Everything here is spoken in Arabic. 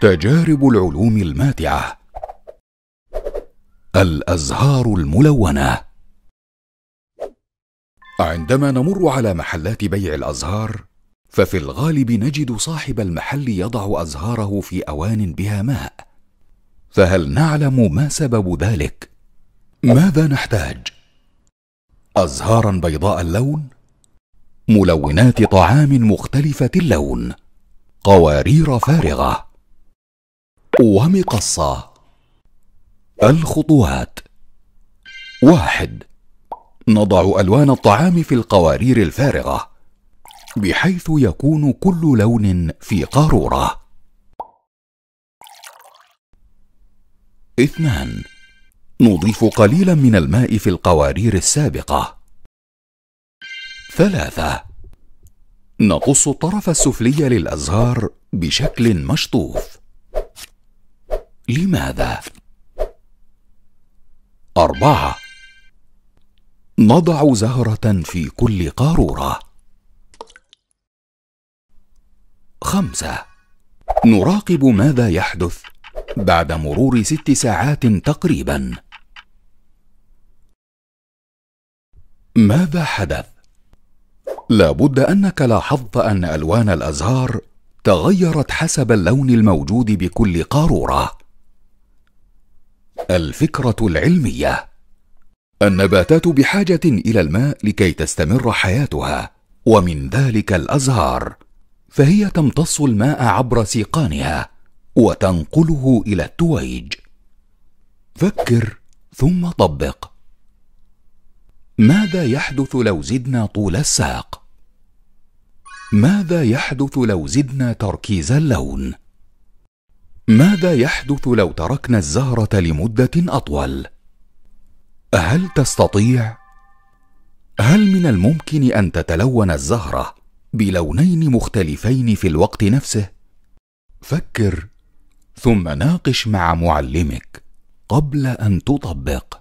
تجارب العلوم الماتعة الأزهار الملونة عندما نمر على محلات بيع الأزهار ففي الغالب نجد صاحب المحل يضع أزهاره في أوان بها ماء فهل نعلم ما سبب ذلك؟ ماذا نحتاج؟ أزهارا بيضاء اللون؟ ملونات طعام مختلفة اللون قوارير فارغة ومقصة الخطوات واحد نضع ألوان الطعام في القوارير الفارغة بحيث يكون كل لون في قارورة اثنان نضيف قليلا من الماء في القوارير السابقة ثلاثة نقص الطرف السفلي للأزهار بشكل مشطوف. لماذا؟ أربعة نضع زهرة في كل قارورة. خمسة نراقب ماذا يحدث بعد مرور ست ساعات تقريبا. ماذا حدث؟ لابد انك لاحظت ان الوان الازهار تغيرت حسب اللون الموجود بكل قاروره الفكره العلميه النباتات بحاجه الى الماء لكي تستمر حياتها ومن ذلك الازهار فهي تمتص الماء عبر سيقانها وتنقله الى التويج فكر ثم طبق ماذا يحدث لو زدنا طول الساق ماذا يحدث لو زدنا تركيز اللون ماذا يحدث لو تركنا الزهره لمده اطول هل تستطيع هل من الممكن ان تتلون الزهره بلونين مختلفين في الوقت نفسه فكر ثم ناقش مع معلمك قبل ان تطبق